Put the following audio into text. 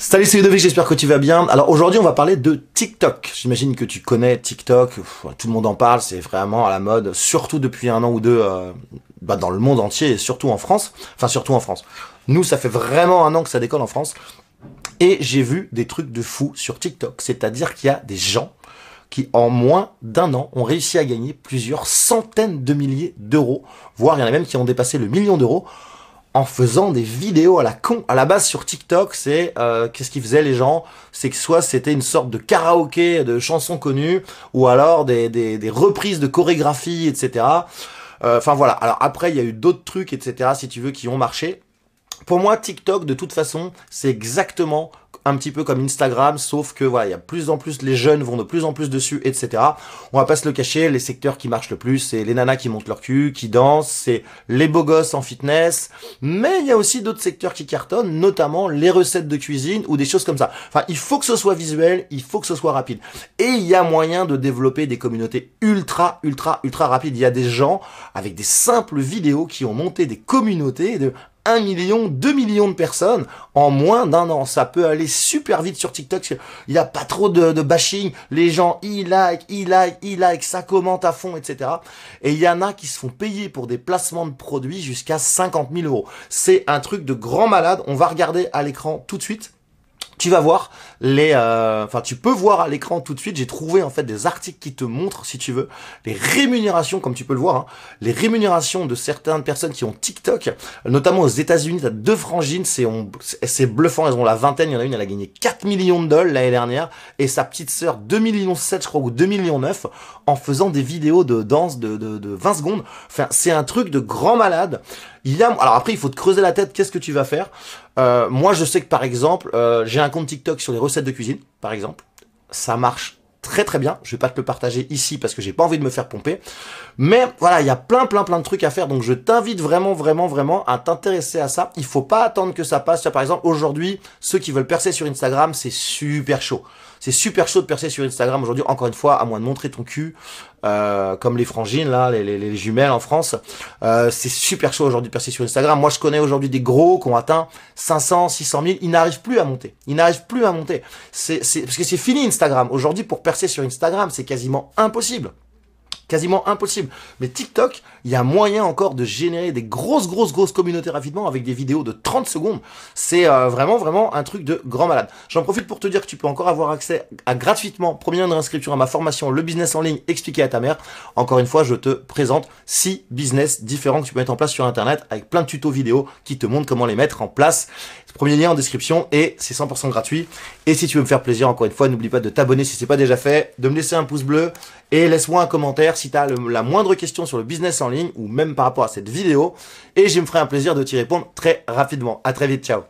Salut, c'est Ludovic, j'espère que tu vas bien. Alors aujourd'hui, on va parler de TikTok. J'imagine que tu connais TikTok, tout le monde en parle, c'est vraiment à la mode, surtout depuis un an ou deux euh, bah, dans le monde entier et surtout en France. Enfin, surtout en France. Nous, ça fait vraiment un an que ça décolle en France. Et j'ai vu des trucs de fou sur TikTok. C'est-à-dire qu'il y a des gens qui, en moins d'un an, ont réussi à gagner plusieurs centaines de milliers d'euros, voire il y en a même qui ont dépassé le million d'euros en faisant des vidéos à la con. À la base sur TikTok, c'est euh, qu'est-ce qu'ils faisaient les gens C'est que soit c'était une sorte de karaoké de chansons connues, ou alors des, reprises de chorégraphies, etc. Euh, enfin voilà. Alors après, il y a eu d'autres trucs, etc. Si tu veux, qui ont marché. Pour moi, TikTok, de toute façon, c'est exactement un petit peu comme Instagram, sauf que voilà, il y a plus en plus, les jeunes vont de plus en plus dessus, etc. On va pas se le cacher, les secteurs qui marchent le plus, c'est les nanas qui montent leur cul, qui dansent, c'est les beaux gosses en fitness, mais il y a aussi d'autres secteurs qui cartonnent, notamment les recettes de cuisine ou des choses comme ça. Enfin, il faut que ce soit visuel, il faut que ce soit rapide. Et il y a moyen de développer des communautés ultra, ultra, ultra rapides. Il y a des gens avec des simples vidéos qui ont monté des communautés de 1 million, 2 millions de personnes en moins d'un an. Ça peut aller super vite sur TikTok. Il n'y a pas trop de, de bashing. Les gens, ils like, ils like, ils like, ça commente à fond, etc. Et il y en a qui se font payer pour des placements de produits jusqu'à 50 000 euros. C'est un truc de grand malade. On va regarder à l'écran tout de suite tu vas voir les, euh, enfin tu peux voir à l'écran tout de suite. J'ai trouvé en fait des articles qui te montrent, si tu veux, les rémunérations, comme tu peux le voir, hein, les rémunérations de certaines personnes qui ont TikTok, notamment aux États-Unis. as deux frangines, c'est c'est bluffant. Elles ont la vingtaine. Il y en a une, elle a gagné 4 millions de dollars l'année dernière, et sa petite sœur 2 millions 7, je crois, ou 2 millions 9, en faisant des vidéos de danse de, de, de 20 secondes. Enfin, c'est un truc de grand malade alors après, il faut te creuser la tête. Qu'est-ce que tu vas faire euh, Moi, je sais que par exemple, euh, j'ai un compte TikTok sur les recettes de cuisine, par exemple. Ça marche très très bien. Je vais pas te le partager ici parce que j'ai pas envie de me faire pomper. Mais voilà, il y a plein plein plein de trucs à faire. Donc je t'invite vraiment vraiment vraiment à t'intéresser à ça. Il faut pas attendre que ça passe. Par exemple, aujourd'hui, ceux qui veulent percer sur Instagram, c'est super chaud. C'est super chaud de percer sur Instagram aujourd'hui, encore une fois, à moins de montrer ton cul, euh, comme les frangines, là, les, jumelles en France. Euh, c'est super chaud aujourd'hui de percer sur Instagram. Moi, je connais aujourd'hui des gros qui ont atteint 500, 600 000. Ils n'arrivent plus à monter. Ils n'arrivent plus à monter. c'est, parce que c'est fini Instagram. Aujourd'hui, pour percer sur Instagram, c'est quasiment impossible quasiment impossible. Mais TikTok, il y a moyen encore de générer des grosses, grosses, grosses communautés rapidement avec des vidéos de 30 secondes. C'est euh, vraiment, vraiment un truc de grand malade. J'en profite pour te dire que tu peux encore avoir accès à gratuitement, premier de l'inscription à ma formation, le business en ligne expliqué à ta mère. Encore une fois, je te présente six business différents que tu peux mettre en place sur Internet avec plein de tutos vidéo qui te montrent comment les mettre en place. Premier lien en description et c'est 100% gratuit. Et si tu veux me faire plaisir, encore une fois, n'oublie pas de t'abonner si ce n'est pas déjà fait, de me laisser un pouce bleu et laisse-moi un commentaire si tu as la moindre question sur le business en ligne ou même par rapport à cette vidéo. Et je me ferai un plaisir de t'y répondre très rapidement. À très vite, ciao